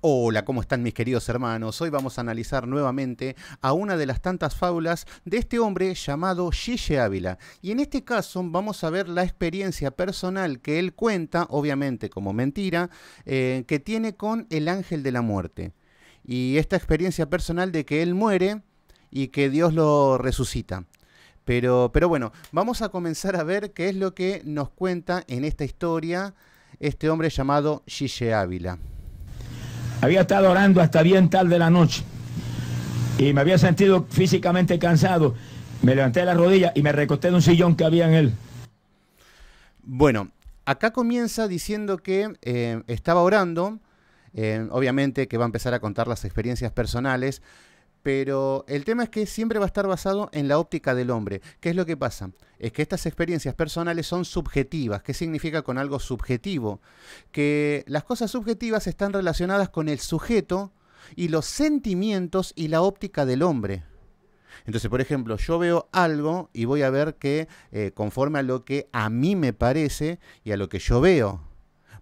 Hola, ¿cómo están mis queridos hermanos? Hoy vamos a analizar nuevamente a una de las tantas fábulas de este hombre llamado Gille Ávila. Y en este caso vamos a ver la experiencia personal que él cuenta, obviamente como mentira, eh, que tiene con el ángel de la muerte. Y esta experiencia personal de que él muere y que Dios lo resucita. Pero, pero bueno, vamos a comenzar a ver qué es lo que nos cuenta en esta historia este hombre llamado Gille Ávila. Había estado orando hasta bien tarde de la noche y me había sentido físicamente cansado. Me levanté de la rodilla y me recosté de un sillón que había en él. Bueno, acá comienza diciendo que eh, estaba orando. Eh, obviamente que va a empezar a contar las experiencias personales, pero el tema es que siempre va a estar basado en la óptica del hombre. ¿Qué es lo que pasa? Es que estas experiencias personales son subjetivas. ¿Qué significa con algo subjetivo? Que las cosas subjetivas están relacionadas con el sujeto y los sentimientos y la óptica del hombre. Entonces, por ejemplo, yo veo algo y voy a ver que eh, conforme a lo que a mí me parece y a lo que yo veo.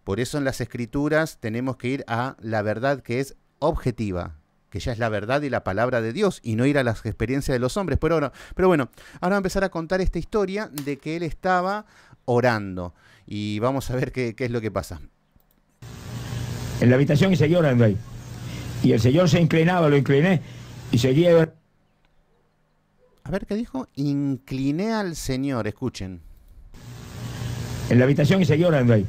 Por eso en las escrituras tenemos que ir a la verdad que es objetiva que ya es la verdad y la palabra de Dios, y no ir a las experiencias de los hombres. Pero, pero bueno, ahora va a empezar a contar esta historia de que él estaba orando. Y vamos a ver qué, es lo que pasa. En la habitación y seguía orando ahí. Y el Señor se inclinaba, lo incliné, y seguía A ver qué dijo. Incliné al Señor, escuchen. En la habitación y seguía orando ahí.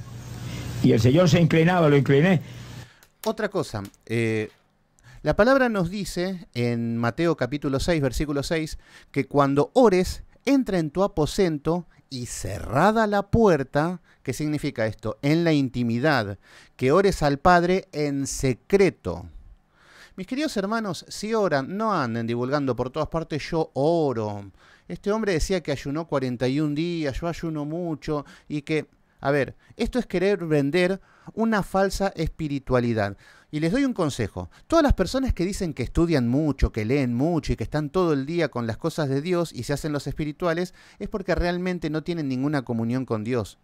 Y el Señor se inclinaba, lo incliné. Otra cosa, eh, la palabra nos dice en Mateo capítulo 6, versículo 6, que cuando ores, entra en tu aposento y cerrada la puerta, ¿qué significa esto? En la intimidad, que ores al Padre en secreto. Mis queridos hermanos, si oran, no anden divulgando por todas partes, yo oro. Este hombre decía que ayunó 41 días, yo ayuno mucho y que, a ver, esto es querer vender una falsa espiritualidad y les doy un consejo. Todas las personas que dicen que estudian mucho, que leen mucho y que están todo el día con las cosas de Dios y se hacen los espirituales, es porque realmente no tienen ninguna comunión con Dios.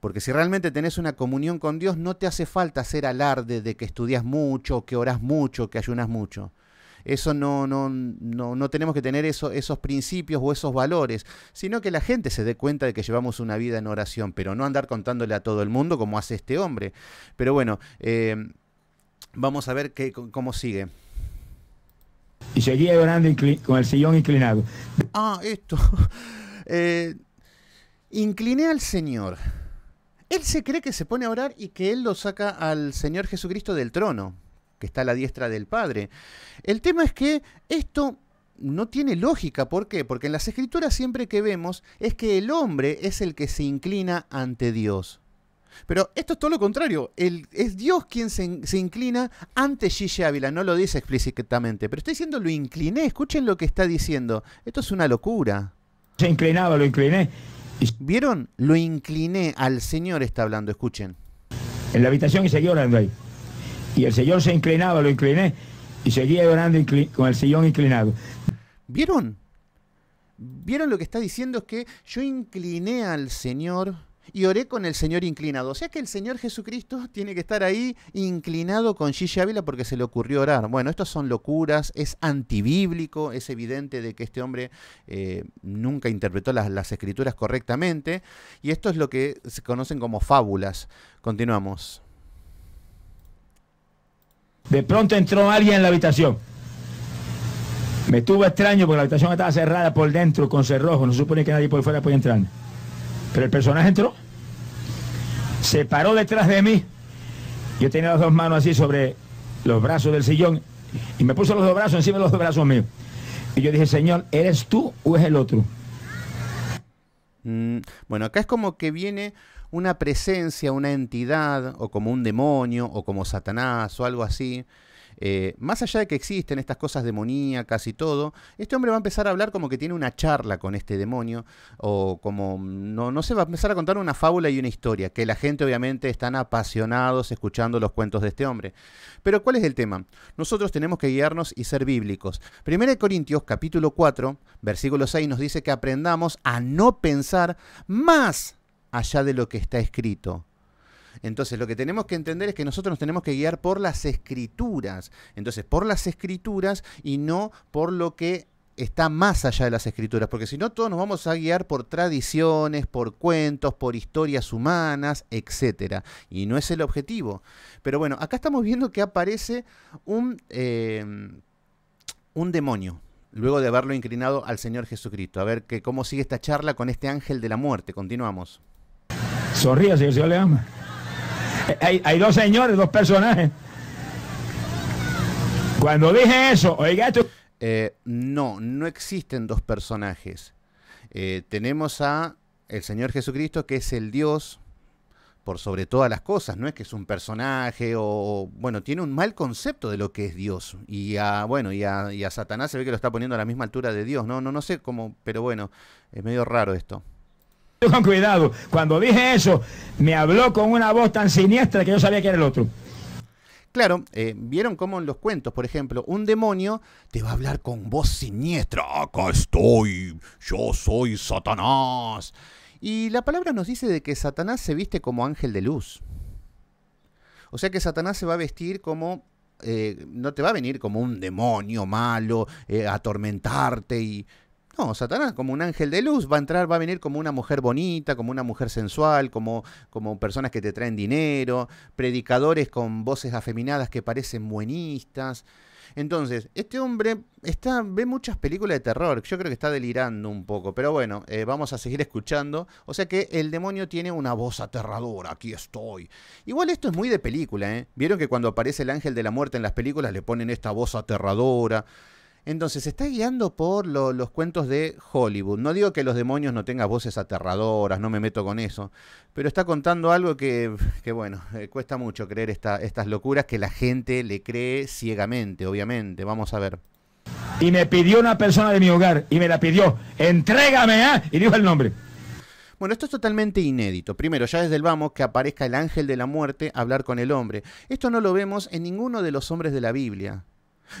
Porque si realmente tenés una comunión con Dios, no te hace falta hacer alarde de que estudias mucho, que oras mucho, que ayunas mucho. Eso no, no, no, tenemos que tener eso, esos principios o esos valores, sino que la gente se dé cuenta de que llevamos una vida en oración, pero no andar contándole a todo el mundo como hace este hombre. Pero bueno, eh, Vamos a ver qué, cómo sigue. Y seguía orando con el sillón inclinado. Ah, esto. Eh, incliné al Señor. Él se cree que se pone a orar y que Él lo saca al Señor Jesucristo del trono, que está a la diestra del Padre. El tema es que esto no tiene lógica. ¿Por qué? Porque en las escrituras siempre que vemos es que el hombre es el que se inclina ante Dios. Pero esto es todo lo contrario. es Dios quien se, inclina ante Gigi Ávila. No lo dice explícitamente, pero está diciendo lo incliné. Escuchen lo que está diciendo. Esto es una locura. Se inclinaba, lo incliné. ¿Vieron? Lo incliné. Al Señor está hablando. Escuchen. En la habitación y seguía orando ahí. Y el Señor se inclinaba, lo incliné. Y seguía orando con el sillón inclinado. ¿Vieron? ¿Vieron lo que está diciendo? Es que yo incliné al Señor y oré con el Señor inclinado. O sea que el Señor Jesucristo tiene que estar ahí inclinado con Gigi Ávila porque se le ocurrió orar. Bueno, estas son locuras, es antibíblico, es evidente de que este hombre eh, nunca interpretó las, escrituras correctamente. Y esto es lo que se conocen como fábulas. Continuamos. De pronto entró alguien en la habitación. Me tuvo extraño porque la habitación estaba cerrada por dentro con cerrojo. No supone que nadie por fuera puede entrar. Pero el personaje entró, se paró detrás de mí. Yo tenía las dos manos así sobre los brazos del sillón y me puso los dos brazos encima de los dos brazos míos. Y yo dije, Señor, ¿eres tú o es el otro? Mm, bueno, acá es como que viene una presencia, una entidad, o como un demonio, o como Satanás, o algo así, eh, más allá de que existen estas cosas demoníacas y todo, este hombre va a empezar a hablar como que tiene una charla con este demonio, o como, mm, no, no sé, va a empezar a contar una fábula y una historia, que la gente obviamente están apasionados escuchando los cuentos de este hombre. Pero ¿cuál es el tema? Nosotros tenemos que guiarnos y ser bíblicos. 1 Corintios capítulo 4, versículo 6 nos dice que aprendamos a no pensar más allá de lo que está escrito entonces lo que tenemos que entender es que nosotros nos tenemos que guiar por las escrituras. Entonces por las escrituras y no por lo que está más allá de las escrituras, porque si no todos nos vamos a guiar por tradiciones, por cuentos, por historias humanas, etcétera, Y no es el objetivo. Pero bueno, acá estamos viendo que aparece un, em, un demonio, luego de haberlo inclinado al Señor Jesucristo. A ver que, cómo sigue esta charla con este ángel de la muerte. Continuamos. Sonríe, Señor, le ama hay, dos señores, dos personajes. Cuando dije eso, oiga, tú eh, no, no existen dos personajes. Eh, tenemos a el Señor Jesucristo, que es el Dios por sobre todas las cosas, no es que es un personaje o, bueno, tiene un mal concepto de lo que es Dios. Y a, bueno, y a, y a Satanás se ve que lo está poniendo a la misma altura de Dios, no, no, no sé cómo, pero bueno, es medio raro esto. con cuidado. Cuando dije eso, me habló con una voz tan siniestra que yo sabía que era el otro. Claro, eh, vieron cómo en los cuentos, por ejemplo, un demonio te va a hablar con voz siniestra. Acá estoy, yo soy Satanás. Y la palabra nos dice de que Satanás se viste como ángel de luz. O sea que Satanás se va a vestir como eh, no te va a venir como un demonio malo eh, atormentarte y no, Satanás como un ángel de luz va a entrar, va a venir como una mujer bonita, como una mujer sensual, como, como personas que te traen dinero, predicadores con voces afeminadas que parecen buenistas. Entonces, este hombre está, ve muchas películas de terror. Yo creo que está delirando un poco. Pero bueno, eh, vamos a seguir escuchando. O sea que el demonio tiene una voz aterradora. Aquí estoy. Igual esto es muy de película, ¿eh? Vieron que cuando aparece el ángel de la muerte en las películas le ponen esta voz aterradora. Entonces, se está guiando por los cuentos de Hollywood. No digo que los demonios no tengan voces aterradoras, no me meto con eso, pero está contando algo que, bueno, eh, cuesta mucho creer estas locuras que la gente le cree ciegamente, obviamente. Vamos a ver. Y me pidió una persona de mi hogar, y me la pidió, entrégame, ¿eh? y dijo el nombre. Bueno, esto es totalmente inédito. Primero, ya desde el vamos, que aparezca el ángel de la muerte a hablar con el hombre. Esto no lo vemos en ninguno de los hombres de la Biblia.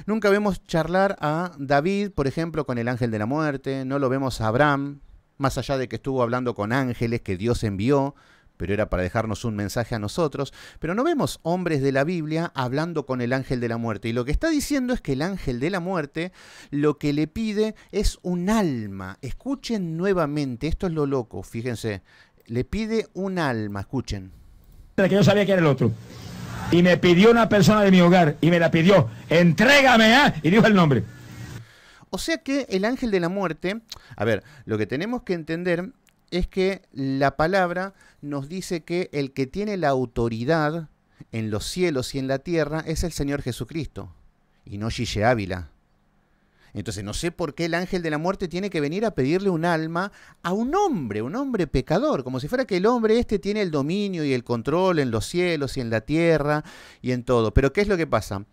Nunca vemos charlar a David, por ejemplo, con el ángel de la muerte, no lo vemos a Abraham, más allá de que estuvo hablando con ángeles que Dios envió, pero era para dejarnos un mensaje a nosotros, pero no vemos hombres de la Biblia hablando con el ángel de la muerte. Y lo que está diciendo es que el ángel de la muerte lo que le pide es un alma. Escuchen nuevamente, esto es lo loco, fíjense, le pide un alma, escuchen. Que yo sabía que era el otro y me pidió una persona de mi hogar y me la pidió, entrégame, ¿eh? y dijo el nombre. O sea que el ángel de la muerte, a ver, lo que tenemos que entender es que la palabra nos dice que el que tiene la autoridad en los cielos y en la tierra es el Señor Jesucristo y no Gille Ávila. Entonces no sé por qué el ángel de la muerte tiene que venir a pedirle un alma a un hombre, un hombre pecador, como si fuera que el hombre este tiene el dominio y el control en los cielos y en la tierra y en todo. Pero ¿qué es lo que pasa?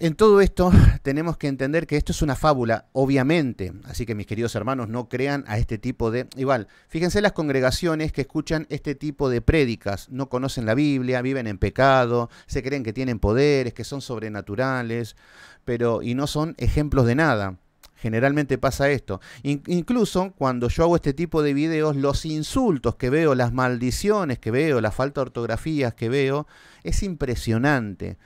En todo esto tenemos que entender que esto es una fábula, obviamente. Así que mis queridos hermanos, no crean a este tipo de... Igual, fíjense las congregaciones que escuchan este tipo de prédicas. No conocen la Biblia, viven en pecado, se creen que tienen poderes, que son sobrenaturales, pero y no son ejemplos de nada. Generalmente pasa esto. incluso cuando yo hago este tipo de videos, los insultos que veo, las maldiciones que veo, la falta de ortografías que veo, es impresionante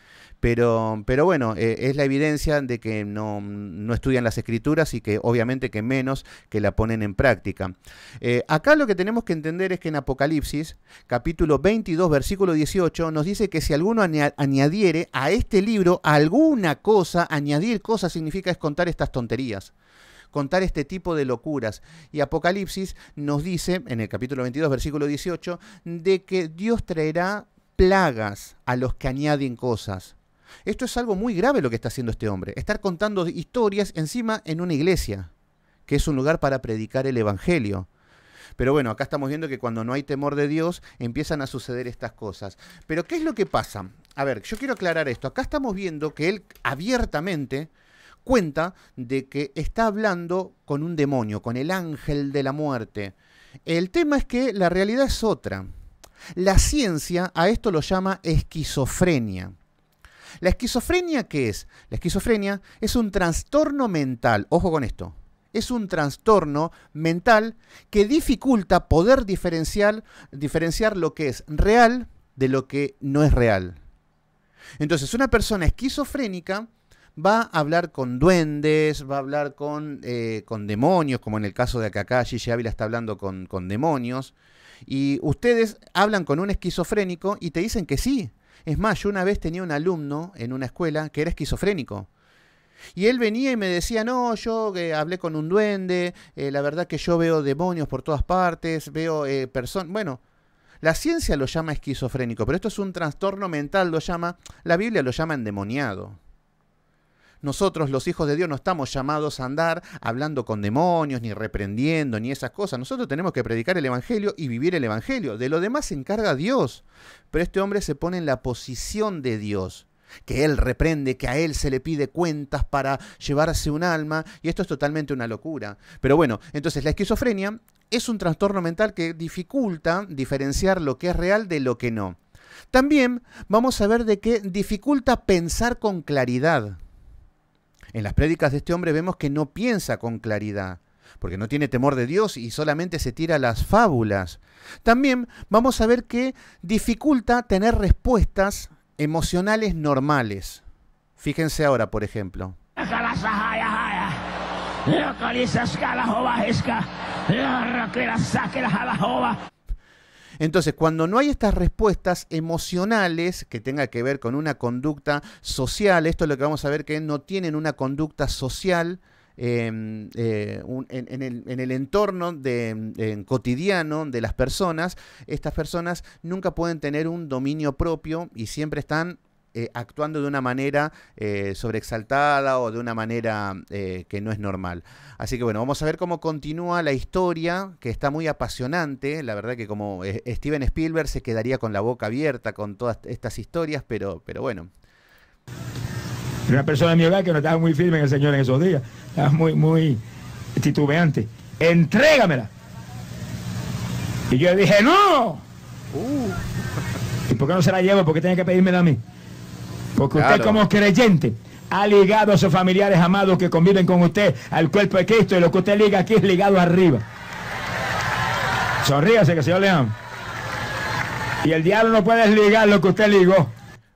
pero, bueno, eh, es la evidencia de que no, no, estudian las escrituras y que obviamente que menos que la ponen en práctica. Eh, acá lo que tenemos que entender es que en Apocalipsis, capítulo 22, versículo 18, nos dice que si alguno añadiere a este libro alguna cosa, añadir cosas significa es contar estas tonterías contar este tipo de locuras. Y Apocalipsis nos dice, en el capítulo 22, versículo 18, de que Dios traerá plagas a los que añaden cosas. Esto es algo muy grave lo que está haciendo este hombre, estar contando historias encima en una iglesia, que es un lugar para predicar el Evangelio. Pero bueno, acá estamos viendo que cuando no hay temor de Dios empiezan a suceder estas cosas. Pero ¿qué es lo que pasa? A ver, yo quiero aclarar esto. Acá estamos viendo que él abiertamente cuenta de que está hablando con un demonio, con el ángel de la muerte. El tema es que la realidad es otra. La ciencia a esto lo llama esquizofrenia. ¿La esquizofrenia qué es? La esquizofrenia es un trastorno mental, ojo con esto, es un trastorno mental que dificulta poder diferenciar, diferenciar lo que es real de lo que no es real. Entonces, una persona esquizofrénica va a hablar con duendes, va a hablar con, eh, demonios, como en el caso de Gigi Ávila está hablando con demonios. Y ustedes hablan con un esquizofrénico y te dicen que sí, es más, yo una vez tenía un alumno en una escuela que era esquizofrénico. Y él venía y me decía, no, yo eh, hablé con un duende, eh, la verdad que yo veo demonios por todas partes, veo eh, personas... Bueno, la ciencia lo llama esquizofrénico, pero esto es un trastorno mental, lo llama, la Biblia lo llama endemoniado. Nosotros, los hijos de Dios, no estamos llamados a andar hablando con demonios, ni reprendiendo, ni esas cosas. Nosotros tenemos que predicar el Evangelio y vivir el Evangelio. De lo demás se encarga Dios. Pero este hombre se pone en la posición de Dios que él reprende, que a él se le pide cuentas para llevarse un alma, y esto es totalmente una locura. Pero bueno, entonces la esquizofrenia es un trastorno mental que dificulta diferenciar lo que es real de lo que no. También vamos a ver de qué dificulta pensar con claridad. En las prédicas de este hombre vemos que no piensa con claridad, porque no tiene temor de Dios y solamente se tira las fábulas. También vamos a ver que dificulta tener respuestas emocionales normales. Fíjense ahora, por ejemplo. Entonces, cuando no hay estas respuestas emocionales que tenga que ver con una conducta social, esto es lo que vamos a ver que no tienen una conducta social, em, eh, en, el, entorno cotidiano de las personas, estas personas nunca pueden tener un dominio propio y siempre están eh, actuando de una manera eh, sobreexaltada o de una manera eh, que no es normal. Así que bueno, vamos a ver cómo continúa la historia, que está muy apasionante. La verdad que como Steven Spielberg se quedaría con la boca abierta con todas estas historias, pero, pero bueno. Una persona de mi hogar que no estaba muy firme en el Señor en esos días, estaba muy, muy titubeante. Entrégamela. Y yo le dije, no. Uh. ¿Y por qué no se la llevo? ¿Por qué tenía que pedírmela a mí? Porque usted como creyente ha ligado a sus familiares amados que conviven con usted al cuerpo de Cristo y lo que usted liga aquí es ligado arriba. Sonríase que se Señor León. Y el diablo no puede ligar lo que usted ligó.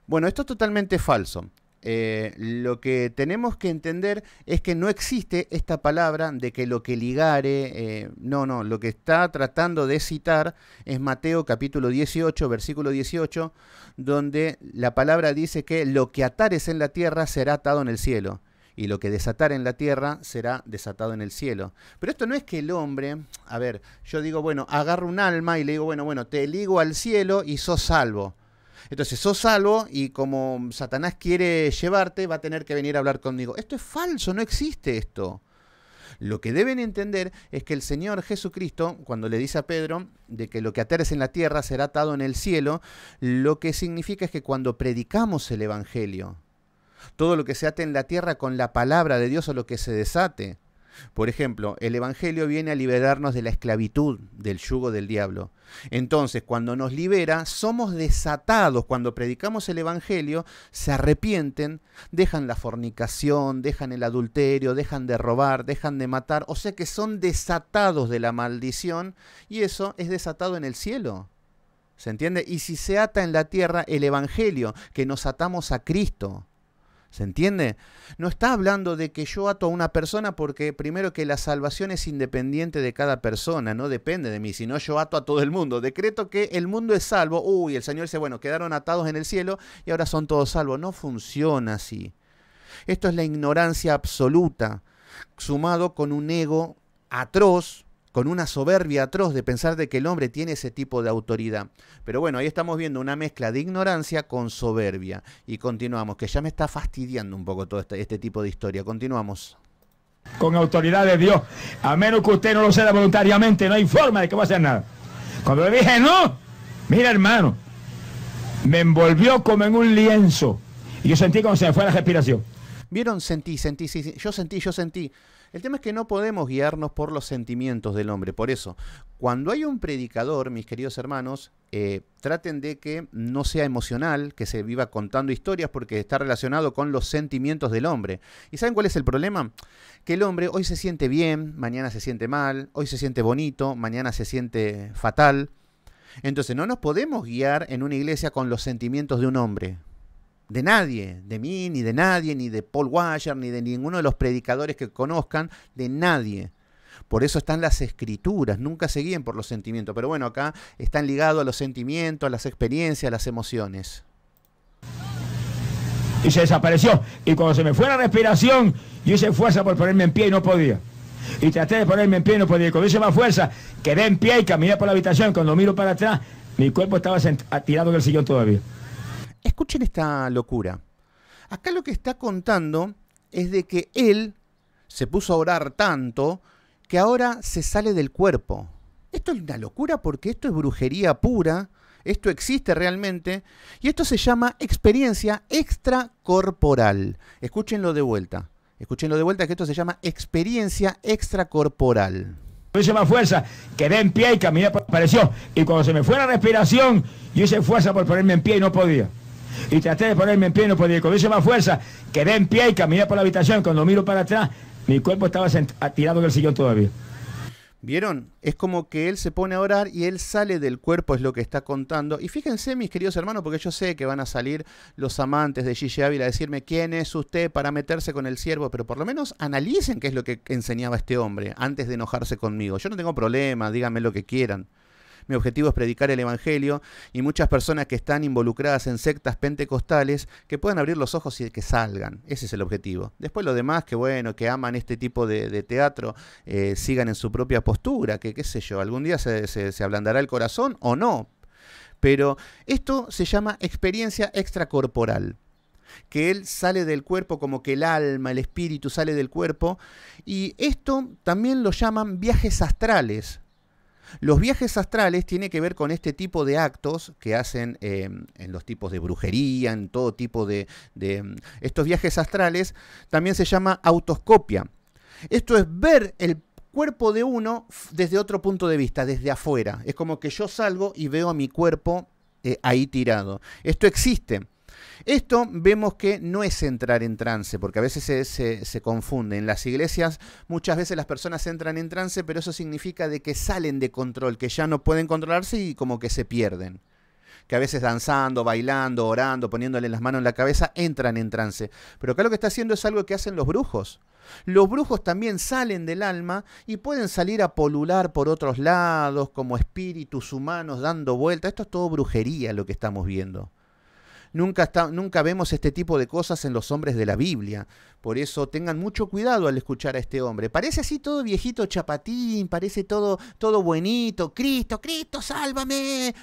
Bueno, esto es totalmente falso. Eh, lo que tenemos que entender es que no existe esta palabra de que lo que ligare, eh, no, no, lo que está tratando de citar es Mateo capítulo 18, versículo 18, donde la palabra dice que lo que atares en la tierra será atado en el cielo. Y lo que desatar en la tierra será desatado en el cielo. Pero esto no es que el hombre, a ver, yo digo, bueno, agarro un alma y le digo, bueno, bueno, te ligo al cielo y sos salvo. Entonces, sos salvo y como Satanás quiere llevarte, va a tener que venir a hablar conmigo. Esto es falso, no existe esto. Lo que deben entender es que el Señor Jesucristo, cuando le dice a Pedro de que lo que ateres en la tierra será atado en el cielo, lo que significa es que cuando predicamos el Evangelio, todo lo que se ate en la tierra con la palabra de Dios o lo que se desate, por ejemplo, el Evangelio viene a liberarnos de la esclavitud, del yugo del diablo. Entonces, cuando nos libera, somos desatados. Cuando predicamos el Evangelio, se arrepienten, dejan la fornicación, dejan el adulterio, dejan de robar, dejan de matar. O sea que son desatados de la maldición y eso es desatado en el cielo. ¿Se entiende? Y si se ata en la tierra el Evangelio, que nos atamos a Cristo. ¿Se entiende? No está hablando de que yo ato a una persona porque primero que la salvación es independiente de cada persona, no depende de mí, sino yo ato a todo el mundo. Decreto que el mundo es salvo. Uy, el Señor dice, bueno, quedaron atados en el cielo y ahora son todos salvos. No funciona así. Esto es la ignorancia absoluta, sumado con un ego atroz con una soberbia atroz de pensar de que el hombre tiene ese tipo de autoridad. Pero bueno, ahí estamos viendo una mezcla de ignorancia con soberbia. Y continuamos, que ya me está fastidiando un poco todo este, este tipo de historia. Continuamos. Con autoridad de Dios, a menos que usted no lo sea voluntariamente, no hay forma de que va a hacer nada. Cuando le dije no, mira hermano, me envolvió como en un lienzo. Y yo sentí como se me fue la respiración. ¿Vieron? Sentí, sentí, sí, sí. yo sentí, yo sentí. El tema es que no podemos guiarnos por los sentimientos del hombre. Por eso, cuando hay un predicador, mis queridos hermanos, eh, traten de que no sea emocional, que se viva contando historias porque está relacionado con los sentimientos del hombre. ¿Y saben cuál es el problema? Que el hombre hoy se siente bien, mañana se siente mal, hoy se siente bonito, mañana se siente fatal. Entonces no nos podemos guiar en una iglesia con los sentimientos de un hombre, de nadie, de mí, ni de nadie, ni de Paul Washer, ni de ninguno de los predicadores que conozcan, de nadie. Por eso están las escrituras, nunca se por los sentimientos, pero bueno, acá están ligados a los sentimientos, a las experiencias, a las emociones. Y se desapareció. Y cuando se me fue la respiración, yo hice fuerza por ponerme en pie y no podía. Y traté de ponerme en pie y no podía. Y cuando hice más fuerza, quedé en pie y caminé por la habitación. Cuando miro para atrás, mi cuerpo estaba tirado del el sillón todavía. Escuchen esta locura. Acá lo que está contando es de que él se puso a orar tanto que ahora se sale del cuerpo. Esto es una locura porque esto es brujería pura, esto existe realmente y esto se llama experiencia extracorporal. Escuchenlo de vuelta. Escuchenlo de vuelta que esto se llama experiencia extracorporal. hice más fuerza, quedé en pie y caminé por Y cuando se me fue la respiración, yo hice fuerza por ponerme en pie y no podía y traté de ponerme en pie, no podía. Con más fuerza, quedé en pie y caminé por la habitación. Cuando miro para atrás, mi cuerpo estaba ah, tirado en el sillón todavía. ¿Vieron? Es como que él se pone a orar y él sale del cuerpo, es lo que está contando. Y fíjense, mis queridos hermanos, porque yo sé que van a salir los amantes de Gigi Ávila a decirme quién es usted para meterse con el siervo, pero por lo menos analicen qué es lo que enseñaba este hombre antes de enojarse conmigo. Yo no tengo problema, díganme lo que quieran. Mi objetivo es predicar el Evangelio y muchas personas que están involucradas en sectas pentecostales que puedan abrir los ojos y que salgan. Ese es el objetivo. Después los demás que, bueno, que aman este tipo de, teatro, eh, sigan en su propia postura, que qué sé yo, algún día se, se ablandará el corazón o no. Pero esto se llama experiencia extracorporal que él sale del cuerpo como que el alma, el espíritu sale del cuerpo. Y esto también lo llaman viajes astrales, los viajes astrales tienen que ver con este tipo de actos que hacen eh, en los tipos de brujería, en todo tipo de, mm, Estos viajes astrales también se llama autoscopia. Esto es ver el cuerpo de uno desde otro punto de vista, desde afuera. Es como que yo salgo y veo a mi cuerpo eh, ahí tirado. Esto existe. Esto vemos que no es entrar en trance, porque a veces se, confunde. En las iglesias muchas veces las personas entran en trance, pero eso significa de que salen de control, que ya no pueden controlarse y como que se pierden. Que a veces danzando, bailando, orando, poniéndole las manos en la cabeza, entran en trance. Pero acá lo que está haciendo es algo que hacen los brujos. Los brujos también salen del alma y pueden salir a polular por otros lados, como espíritus humanos dando vuelta. Esto es todo brujería lo que estamos viendo nunca, nunca vemos este tipo de cosas en los hombres de la Biblia. Por eso tengan mucho cuidado al escuchar a este hombre. Parece así todo viejito chapatín, parece todo, todo buenito. Cristo, Cristo, sálvame.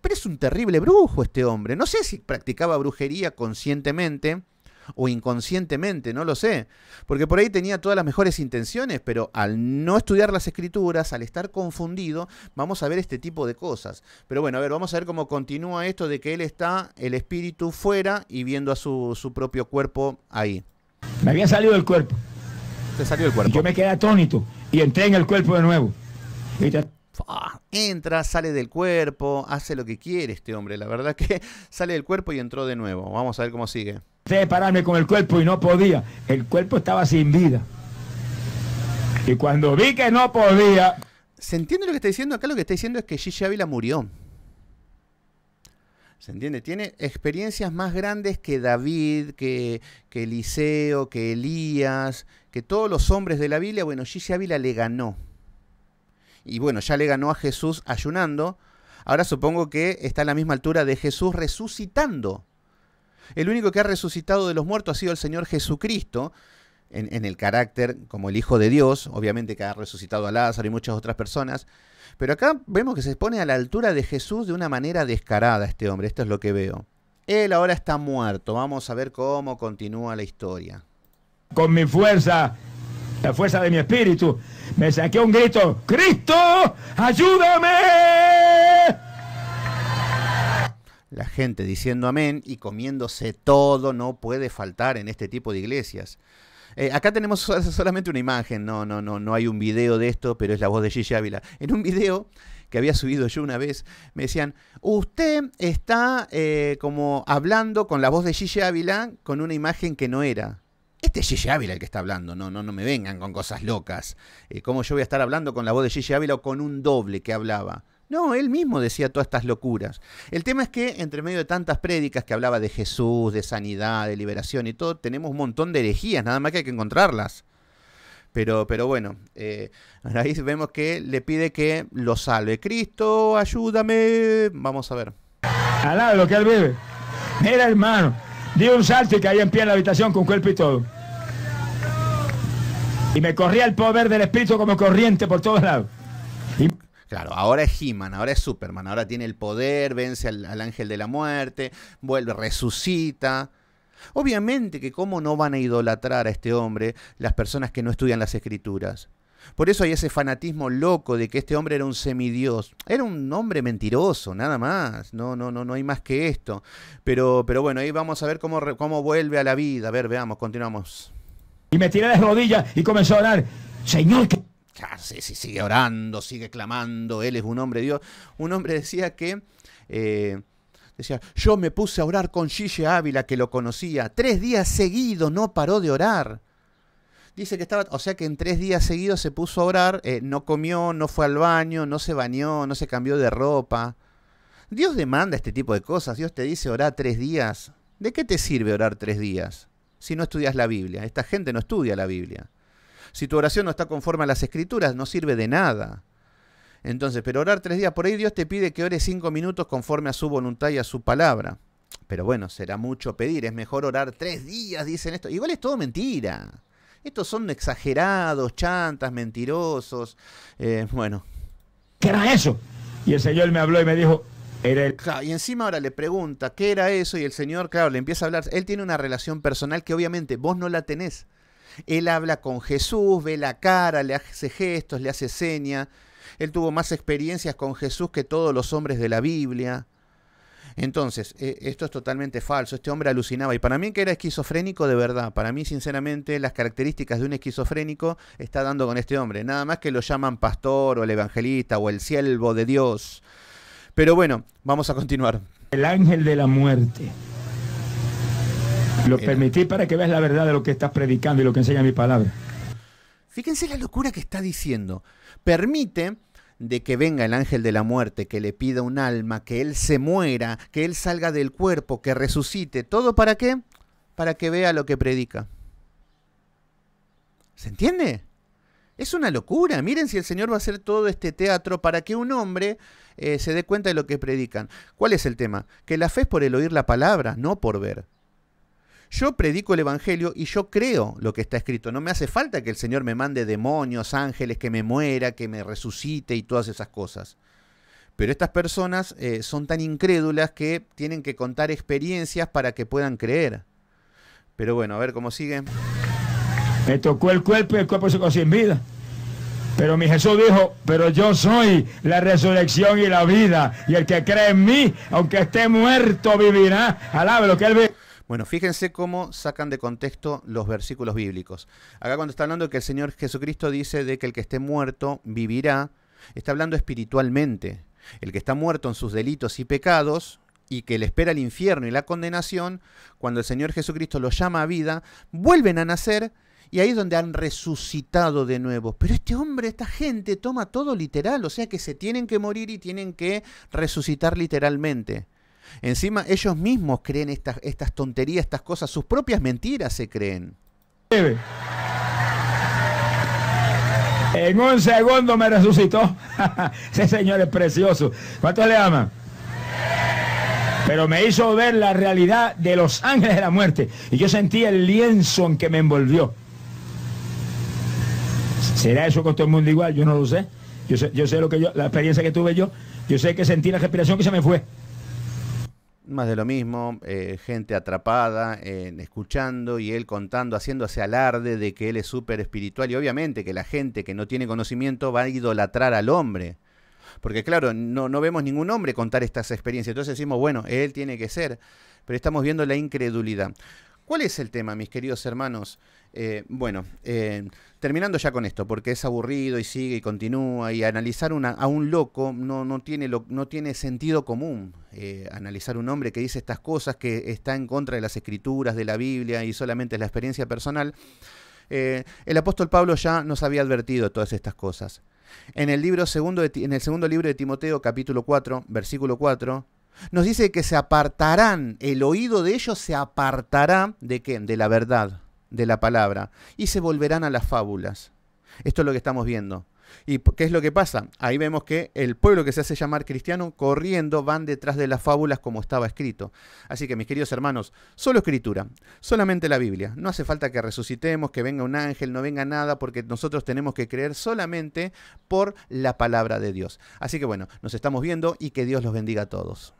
Pero es un terrible brujo este hombre. No sé si practicaba brujería conscientemente o inconscientemente, no lo sé. Porque por ahí tenía todas las mejores intenciones, pero al no estudiar las escrituras, al estar confundido, vamos a ver este tipo de cosas. Pero bueno, a ver, vamos a ver cómo continúa esto de que él está, el espíritu fuera y viendo a su, su propio cuerpo ahí. Me había salido del cuerpo. Te salió el cuerpo. yo me quedé atónito y entré en el cuerpo de nuevo. Y entra, sale del cuerpo, hace lo que quiere este hombre. La verdad que sale del cuerpo y entró de nuevo. Vamos a ver cómo sigue. Separarme con el cuerpo y no podía. El cuerpo estaba sin vida. Y cuando vi que no podía... ¿Se entiende lo que está diciendo? Acá lo que está diciendo es que Gigi Ávila murió. ¿Se entiende? Tiene experiencias más grandes que David, que, que Eliseo, que Elías, que todos los hombres de la Biblia. Bueno, Gigi Ávila le ganó y bueno, ya le ganó a Jesús ayunando. Ahora supongo que está a la misma altura de Jesús resucitando. El único que ha resucitado de los muertos ha sido el Señor Jesucristo, en, el carácter como el Hijo de Dios, obviamente que ha resucitado a Lázaro y muchas otras personas. Pero acá vemos que se pone a la altura de Jesús de una manera descarada este hombre, esto es lo que veo. Él ahora está muerto, vamos a ver cómo continúa la historia. Con mi fuerza la fuerza de mi espíritu, me saqué un grito, Cristo, ayúdame. La gente diciendo amén y comiéndose todo no puede faltar en este tipo de iglesias. Eh, acá tenemos solamente una imagen, no, no, no, no hay un video de esto, pero es la voz de Gigi Ávila. En un video que había subido yo una vez, me decían, usted está eh, como hablando con la voz de Gigi Ávila con una imagen que no era. Este es Gigi Ávila el que está hablando, no, no, no me vengan con cosas locas. Eh, ¿Cómo yo voy a estar hablando con la voz de Gigi Ávila o con un doble que hablaba? No, él mismo decía todas estas locuras. El tema es que, entre medio de tantas prédicas que hablaba de Jesús, de sanidad, de liberación y todo, tenemos un montón de herejías, nada más que hay que encontrarlas. Pero, pero bueno, eh, ahí vemos que le pide que lo salve. Cristo, ayúdame. Vamos a ver. Alá, lo que él Mira, hermano, Di un salto y caí en pie en la habitación con cuerpo y todo. Y me corría el poder del espíritu como corriente por todos lados. Claro, ahora es he ahora es Superman, ahora tiene el poder, vence al ángel de la muerte, vuelve, resucita. Obviamente que cómo no van a idolatrar a este hombre las personas que no estudian las escrituras. Por eso hay ese fanatismo loco de que este hombre era un semidios. Era un hombre mentiroso, nada más. No, no, no, no hay más que esto. Pero, pero bueno, ahí vamos a ver cómo, cómo vuelve a la vida. A ver, veamos, continuamos. Y me tiré de rodillas y comenzó a orar. Señor, que... sí, sí, sigue orando, sigue clamando. Él es un hombre Dios. Un hombre decía que... Eh, decía, yo me puse a orar con Gille Ávila, que lo conocía. Tres días seguidos no paró de orar. Dice que estaba, o sea que en tres días seguidos se puso a orar, eh, no comió, no fue al baño, no se bañó, no se cambió de ropa. Dios demanda este tipo de cosas. Dios te dice orar tres días. ¿De qué te sirve orar tres días si no estudias la Biblia? Esta gente no estudia la Biblia. Si tu oración no está conforme a las escrituras, no sirve de nada. Entonces, pero orar tres días por ahí, Dios te pide que ores cinco minutos conforme a su voluntad y a su palabra. Pero bueno, será mucho pedir. Es mejor orar tres días, dicen esto. Igual es todo mentira. Estos son exagerados, chantas, mentirosos. Eh, bueno. ¿Qué era eso? Y el señor me habló y me dijo, era y encima ahora le pregunta, ¿qué era eso? Y el señor, claro, le empieza a hablar. Él tiene una relación personal que obviamente vos no la tenés. Él habla con Jesús, ve la cara, le hace gestos, le hace señas. Él tuvo más experiencias con Jesús que todos los hombres de la Biblia. Entonces, eh, esto es totalmente falso, este hombre alucinaba y para mí que era esquizofrénico de verdad, para mí sinceramente las características de un esquizofrénico está dando con este hombre, nada más que lo llaman pastor o el evangelista o el siervo de Dios. Pero bueno, vamos a continuar. El ángel de la muerte. Lo permití para que veas la verdad de lo que estás predicando y lo que enseña mi palabra. Fíjense la locura que está diciendo. Permite de que venga el ángel de la muerte, que le pida un alma, que él se muera, que él salga del cuerpo, que resucite. ¿Todo para qué? Para que vea lo que predica. ¿Se entiende? Es una locura. Miren si el Señor va a hacer todo este teatro para que un hombre eh, se dé cuenta de lo que predican. ¿Cuál es el tema? Que la fe es por el oír la palabra, no por ver. Yo predico el Evangelio y yo creo lo que está escrito. No me hace falta que el Señor me mande demonios, ángeles, que me muera, que me resucite y todas esas cosas. Pero estas personas eh, son tan incrédulas que tienen que contar experiencias para que puedan creer. Pero bueno, a ver cómo sigue. Me tocó el cuerpo y el cuerpo se quedó sin vida. Pero mi Jesús dijo, pero yo soy la resurrección y la vida. Y el que cree en mí, aunque esté muerto, vivirá. Alábelo, lo que él bueno, fíjense cómo sacan de contexto los versículos bíblicos. Acá cuando está hablando de que el Señor Jesucristo dice de que el que esté muerto vivirá, está hablando espiritualmente. El que está muerto en sus delitos y pecados y que le espera el infierno y la condenación, cuando el Señor Jesucristo lo llama a vida, vuelven a nacer y ahí es donde han resucitado de nuevo. Pero este hombre, esta gente toma todo literal, o sea que se tienen que morir y tienen que resucitar literalmente. Encima ellos mismos creen estas, estas tonterías, estas cosas, sus propias mentiras se creen. En un segundo me resucitó. Ese señor es precioso. ¿Cuánto le aman? Pero me hizo ver la realidad de los ángeles de la muerte. Y yo sentí el lienzo en que me envolvió. ¿Será eso con todo el mundo igual? Yo no lo sé. Yo sé, yo sé lo que yo, la experiencia que tuve yo. Yo sé que sentí la respiración que se me fue más de lo mismo, eh, gente atrapada, eh, escuchando y él contando, haciéndose alarde de que él es súper espiritual. Y obviamente que la gente que no tiene conocimiento va a idolatrar al hombre. Porque claro, no, no vemos ningún hombre contar estas experiencias. Entonces decimos, bueno, él tiene que ser. Pero estamos viendo la incredulidad. ¿Cuál es el tema, mis queridos hermanos? Eh, bueno, terminando ya con esto, porque es aburrido y sigue y continúa, y analizar a un loco no, no, tiene no tiene sentido común. Analizar eh, analizar un hombre que dice estas cosas, que está en contra de las escrituras, de la Biblia y solamente es la experiencia personal. Eh, el apóstol Pablo ya nos había advertido todas estas cosas. En el, libro segundo en el segundo libro de Timoteo, capítulo 4, versículo 4, nos dice que se apartarán, el oído de ellos se apartará de qué? De la verdad de la palabra y se volverán a las fábulas. Esto es lo que estamos viendo. ¿Y qué es lo que pasa? Ahí vemos que el pueblo que se hace llamar cristiano, corriendo, van detrás de las fábulas como estaba escrito. Así que mis queridos hermanos, solo escritura, solamente la Biblia. No hace falta que resucitemos, que venga un ángel, no venga nada, porque nosotros tenemos que creer solamente por la palabra de Dios. Así que bueno, nos estamos viendo y que Dios los bendiga a todos.